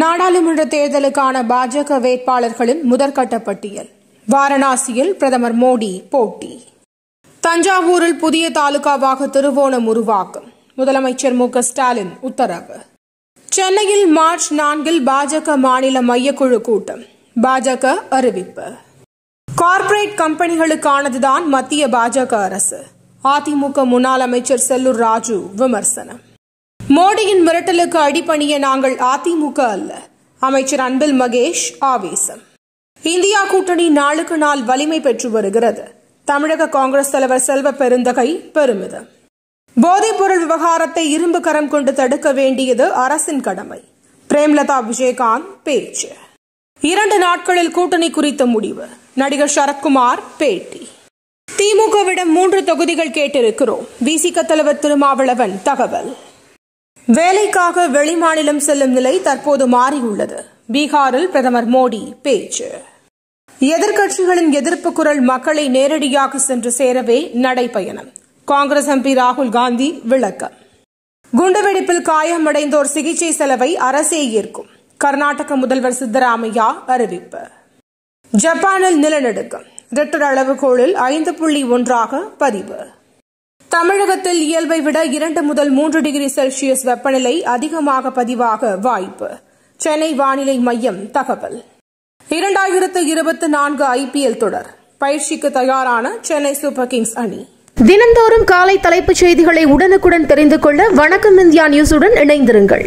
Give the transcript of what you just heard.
நாடாளுமன்ற தேர்தலுக்கான பாஜக வேட்பாளர்களின் முதற்கட்ட பட்டியல் வாரணாசியில் பிரதமர் மோடி போட்டி தஞ்சாவூரில் புதிய தாலுகாவாக திருவோணம் உருவாக்கும் முதலமைச்சர் மு ஸ்டாலின் உத்தரவு சென்னையில் மார்ச் நான்கில் பாஜக மாநில மையக்குழு கூட்டம் பாஜக அறிவிப்பு கார்ப்பரேட் கம்பெனிகளுக்கானதுதான் மத்திய பாஜக அரசு அதிமுக முன்னாள் அமைச்சர் செல்லூர் ராஜு விமர்சனம் மோடியின் மிரட்டலுக்கு அடிபணிய நாங்கள் அதிமுக அல்ல அமைச்சர் அன்பில் மகேஷ் ஆவேசம் இந்தியா கூட்டணி நாளுக்கு நாள் வலிமை பெற்று வருகிறது தமிழக காங்கிரஸ் தலைவர் செல்வ பெருந்தகை பெருமிதம் போதைப்பொருள் விவகாரத்தை இரும்பு கரம் கொண்டு தடுக்க வேண்டியது அரசின் கடமை பிரேம்லதா விஜயகாந்த் பேச்சு இரண்டு நாட்களில் கூட்டணி குறித்த முடிவு நடிகர் சரத்குமார் பேட்டி திமுகவிடம் மூன்று தொகுதிகள் கேட்டிருக்கிறோம் விசிக தலைவர் திருமாவளவன் தகவல் வேலைக்காக வெளிமாநிலம் செல்லும் நிலை தற்போது மாறியுள்ளது பீகாரில் பிரதமர் மோடி பேச்சு எதிர்க்கட்சிகளின் எதிர்ப்பு குரல் மக்களை நேரடியாக சென்று சேரவே நடைபயணம் காங்கிரஸ் எம்பி ராகுல் காந்தி விளக்கம் குண்டுவெடிப்பில் காயமடைந்தோர் சிகிச்சை செலவை அரசே ஏற்கும் கர்நாடக முதல்வர் சித்தராமையா அறிவிப்பு ஜப்பானில் நிலநடுக்கம் ரிக்டர் அளவுகோளில் ஐந்து புள்ளி ஒன்றாக பதிவு தமிழகத்தில் இயல்பை விட இரண்டு முதல் மூன்று டிகிரி செல்சியஸ் வெப்பநிலை அதிகமாக பதிவாக வாய்ப்பு சென்னை வானிலை மையம் தகவல் இரண்டாயிரத்து இருபத்தி நான்கு ஐபிஎல் தொடர் பயிற்சிக்கு தயாரான சென்னை சூப்பர் கிங்ஸ் அணி தினந்தோறும் காலை தலைப்புச் செய்திகளை உடனுக்குடன் தெரிந்து கொள்ள வணக்கம் இந்தியா நியூஸுடன் இணைந்திருங்கள்